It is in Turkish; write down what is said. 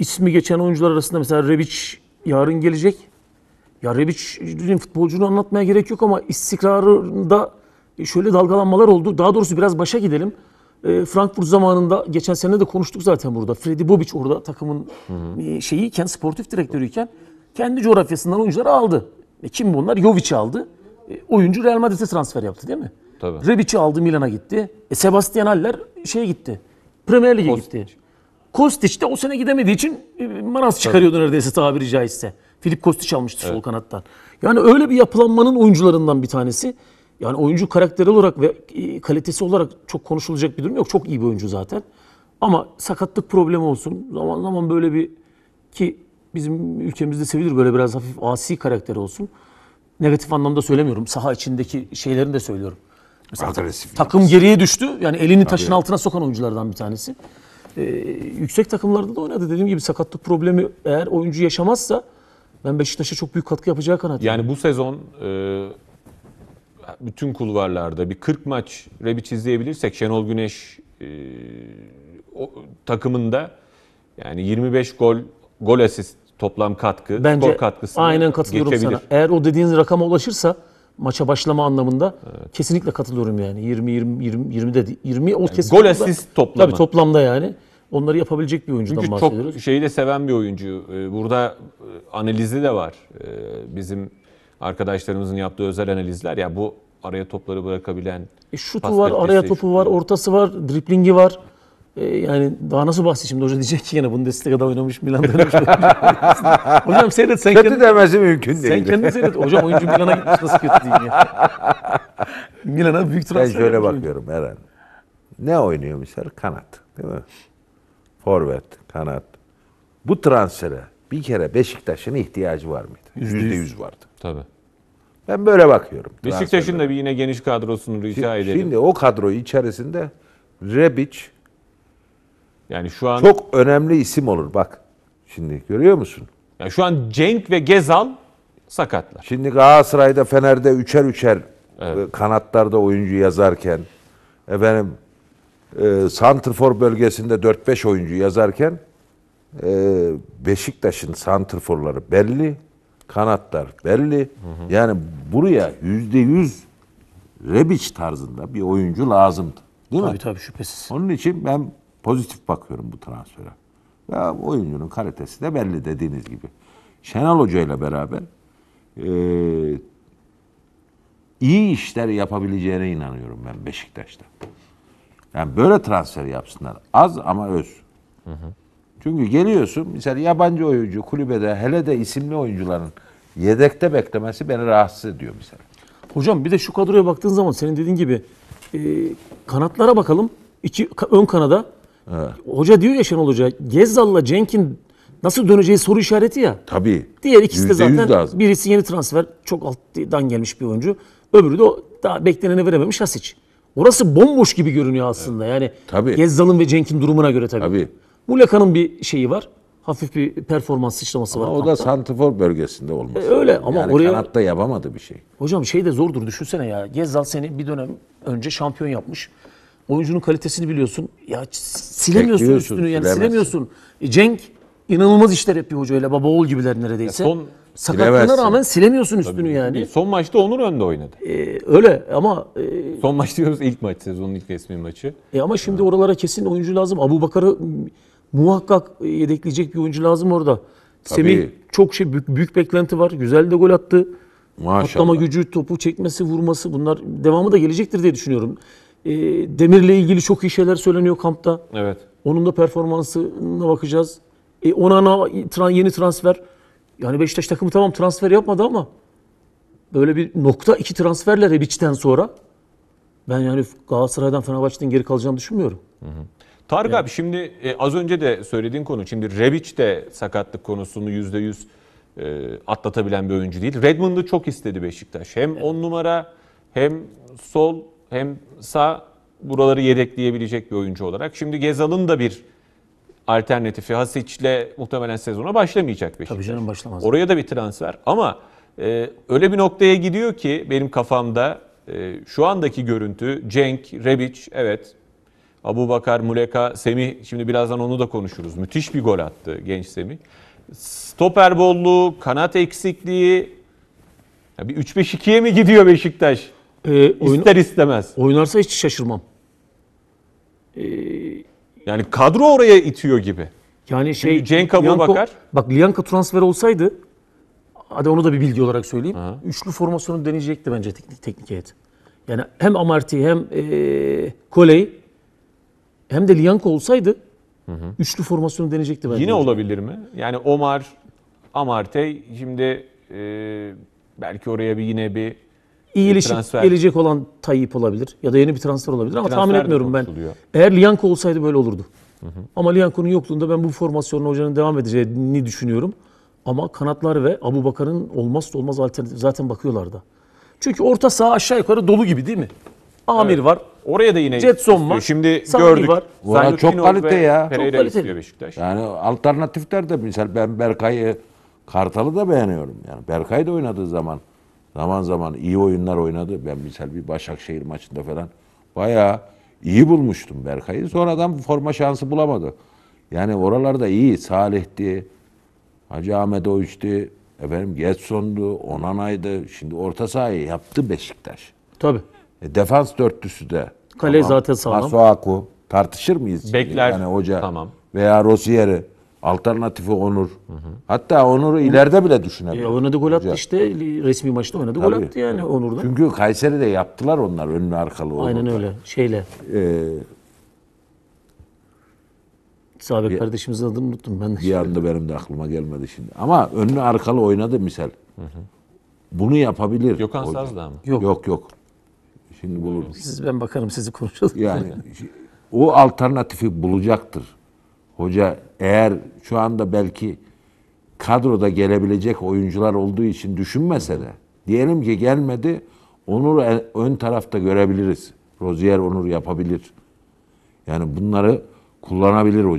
ismi geçen oyuncular arasında mesela Rebic yarın gelecek. Ya Rebic'in futbolcunu anlatmaya gerek yok ama istikrarında şöyle dalgalanmalar oldu. Daha doğrusu biraz başa gidelim. E, Frankfurt zamanında geçen sene de konuştuk zaten burada. Freddy Bobic orada takımın hı hı. şeyiyken, sportif direktörüyken kendi coğrafyasından oyuncuları aldı. E, kim bunlar? Jovic aldı. E, oyuncu Real Madrid'e transfer yaptı değil mi? Tabii. Rebic'i aldı Milan'a gitti. E, Sebastian Haller şeye gitti. Premier Lig'e gitti. Kostiç de o sene gidemediği için e, Maras çıkarıyordu Tabii. neredeyse tabiri caizse. Filip Kostiç almıştı evet. sol kanattan. Yani öyle bir yapılanmanın oyuncularından bir tanesi. Yani oyuncu karakteri olarak ve e, kalitesi olarak çok konuşulacak bir durum yok. Çok iyi bir oyuncu zaten. Ama sakatlık problemi olsun. Zaman zaman böyle bir ki bizim ülkemizde sevilir böyle biraz hafif asi karakter olsun. Negatif anlamda söylemiyorum. Saha içindeki şeylerini de söylüyorum. Mesela Agresif takım geriye düştü. Yani elini taşın Tabii. altına sokan oyunculardan bir tanesi e, yüksek takımlarda da oynadı. Dediğim gibi sakatlık problemi eğer oyuncu yaşamazsa ben Beşiktaş'a çok büyük katkı yapacağı kanaatindeyim. Yani bu sezon e, bütün kulvarlarda bir 40 maç Rebic izleyebilirsek Şenol Güneş e, o, takımında yani 25 gol gol asist toplam katkı, Bence skor katkısı aynen katılıyorum geçebilir. sana. Eğer o dediğiniz rakama ulaşırsa maça başlama anlamında evet. kesinlikle katılıyorum yani. 20 20 20 20 de 20 o yani kesin. Gol asist toplamı. Tabii toplamda yani. Onları yapabilecek bir oyuncudan Çünkü bahsediyoruz. Çünkü çok şeyi de seven bir oyuncu. Ee, burada e, analizi de var. Ee, bizim arkadaşlarımızın yaptığı özel analizler ya bu araya topları bırakabilen. E şutu var, araya topu var, ortası var, driplingi var. E, yani daha nasıl bahsedeyim? Hoca diyecek ki yine Bundesliga'da oynamış, Milan'da oynamış. hocam seyret sen kötü kendin. demesi mümkün değil. Sen kendin seyret. Hocam oyuncu Milan'a gitmiş nasıl kötü değil ya. Milan'a büyük transfer. Ben şöyle bakıyorum herhalde. Ne oynuyor mesela? Kanat. Değil mi? Forvet, kanat. Bu transfere bir kere Beşiktaş'ın ihtiyacı var mıydı? Yüzde yüz vardı. Tabii. Ben böyle bakıyorum. Beşiktaş'ın da bir yine geniş kadrosunu rica edelim. Şimdi o kadro içerisinde Rebic, yani şu an Çok önemli isim olur bak. Şimdi görüyor musun? yani şu an Cenk ve Gezal sakatlar. Şimdi Galatasaray'da Fener'de üçer üçer e, kanatlarda oyuncu yazarken efendim e, Santrfor bölgesinde 4-5 oyuncu yazarken e, Beşiktaş'ın Santrforları belli, kanatlar belli. Yani buraya yüzde yüz Rebic tarzında bir oyuncu lazımdı. Değil mi? Tabii tabii şüphesiz. Onun için ben Pozitif bakıyorum bu transfere. Ya oyuncunun kalitesi de belli dediğiniz gibi. Şenal Hoca ile beraber e, iyi işler yapabileceğine inanıyorum ben Beşiktaş'ta. Yani böyle transfer yapsınlar. Az ama öz. Hı hı. Çünkü geliyorsun mesela yabancı oyuncu kulübede hele de isimli oyuncuların yedekte beklemesi beni rahatsız ediyor mesela. Hocam bir de şu kadroya baktığın zaman senin dediğin gibi e, kanatlara bakalım. İki, ön kanada Ha. Hoca diyor ya Şenol Hoca Gezzal'la Cenk'in nasıl döneceği soru işareti ya. Tabii. Diğer ikisi de zaten lazım. birisi yeni transfer çok alttan gelmiş bir oyuncu. Öbürü de daha bekleneni verememiş Hasic. Orası bomboş gibi görünüyor aslında. Evet. Yani tabii. Gezzal'ın ve Cenk'in durumuna göre tabii. tabii. Muleka'nın bir şeyi var. Hafif bir performans sıçraması ama var. Ama o da Santifor bölgesinde olması. E, öyle ama yani oraya... kanatta yapamadı bir şey. Hocam şey de zordur düşünsene ya. Gezzal seni bir dönem önce şampiyon yapmış. Oyuncunun kalitesini biliyorsun. Ya silemiyorsun Bekliyorsun, üstünü yani silemiyorsun. E, Cenk inanılmaz işler yapıyor hocayla. Baba oğul gibiler neredeyse. Ya son Sakatlığına rağmen silemiyorsun üstünü Tabii. yani. Son maçta Onur önde oynadı. E, öyle ama e, Son maç diyoruz ilk maç sezonun ilk resmi maçı. e, ama şimdi oralara kesin oyuncu lazım. Abu Bakar'ı muhakkak e, yedekleyecek bir oyuncu lazım orada. Semih çok şey büyük, büyük beklenti var. Güzel de gol attı. Maşallah. Atlama gücü, topu çekmesi, vurması bunlar devamı da gelecektir diye düşünüyorum. E, Demir'le ilgili çok iyi şeyler söyleniyor kampta. Evet. Onun da performansına bakacağız. E, Onana tra- yeni transfer. Yani Beşiktaş takımı tamam transfer yapmadı ama böyle bir nokta iki transferle Rebiç'ten sonra ben yani Galatasaray'dan Fenerbahçe'den geri kalacağını düşünmüyorum. Hı hı. Tarık yani. abi şimdi e, az önce de söylediğin konu. Şimdi Rebiç de sakatlık konusunu yüzde yüz e, atlatabilen bir oyuncu değil. Redmond'u çok istedi Beşiktaş. Hem 10 evet. numara hem sol hem sağ buraları yedekleyebilecek bir oyuncu olarak. Şimdi Gezal'ın da bir alternatifi Hasic'le muhtemelen sezona başlamayacak Beşiktaş. Tabii canım başlamaz. Oraya da bir transfer ama e, öyle bir noktaya gidiyor ki benim kafamda e, şu andaki görüntü Cenk, Rebic evet Abu Bakar, Muleka, Semih şimdi birazdan onu da konuşuruz. Müthiş bir gol attı genç Semih. Stoper bolluğu, kanat eksikliği. Ya bir 3-5-2'ye mi gidiyor Beşiktaş? Ee, oyun, İster istemez. Oynarsa hiç şaşırmam. Ee, yani kadro oraya itiyor gibi. Yani şey Cenk Lianko, bakar. Bak Lianka transfer olsaydı hadi onu da bir bilgi olarak söyleyeyim. Ha. Üçlü formasyonu deneyecekti bence teknik teknik heyet. Yani hem Amarty hem e, Koley hem de Lianko olsaydı hı hı. üçlü formasyonu deneyecekti bence. Yine olabilir mi? Yani Omar, Amartey şimdi e, belki oraya bir yine bir iyileşip transfer. gelecek olan Tayyip olabilir ya da yeni bir transfer olabilir ama transfer tahmin etmiyorum ben. Eğer Lianko olsaydı böyle olurdu. Hı hı. Ama Lianko'nun yokluğunda ben bu formasyonla hocanın devam edeceğini düşünüyorum. Ama kanatlar ve Abu Bakar'ın olmazsa olmaz alternatif zaten bakıyorlar da. Çünkü orta saha aşağı yukarı dolu gibi değil mi? Amir evet. var. Oraya da yine Jetson var. Şimdi Sami gördük. Var. Valla çok kalite ya. Pereira çok kalite. Beşiktaş. Yani alternatifler de misal ben Berkay'ı Kartal'ı da beğeniyorum. Yani Berkay da oynadığı zaman Zaman zaman iyi oyunlar oynadı. Ben misal bir Başakşehir maçında falan bayağı iyi bulmuştum Berkay'ı. Sonradan forma şansı bulamadı. Yani oralarda iyi. Salih'ti, Hacı Ahmet Oğuz'ti, efendim Getson'du, Onanay'dı. Şimdi orta sahayı yaptı Beşiktaş. Tabii. E, defans dörtlüsü de. Kale tamam. zaten sağlam. Masuaku. Tartışır mıyız? Bekler. Yani hoca. Tamam. Veya Rosier'i. Alternatifi Onur. Hı hı. Hatta Onur'u ileride bile düşünebilir. E, oynadı gol attı işte. Resmi maçta oynadı Tabii. gol attı yani Onur'da. Çünkü Kayseri'de yaptılar onlar önlü arkalı Onur'da. Aynen öyle. Şeyle. Ee, Sabek kardeşimizin adını unuttum ben de. Bir anda benim de aklıma gelmedi şimdi. Ama önlü arkalı oynadı misal. Hı hı. Bunu yapabilir. Gökhan da mı? Yok. yok yok. Şimdi bulurum. Siz ben bakarım sizi konuşalım. Yani o alternatifi bulacaktır. Hoca eğer şu anda belki kadroda gelebilecek oyuncular olduğu için düşünmese de diyelim ki gelmedi Onur ön tarafta görebiliriz. Rozier Onur yapabilir. Yani bunları kullanabilir hoca.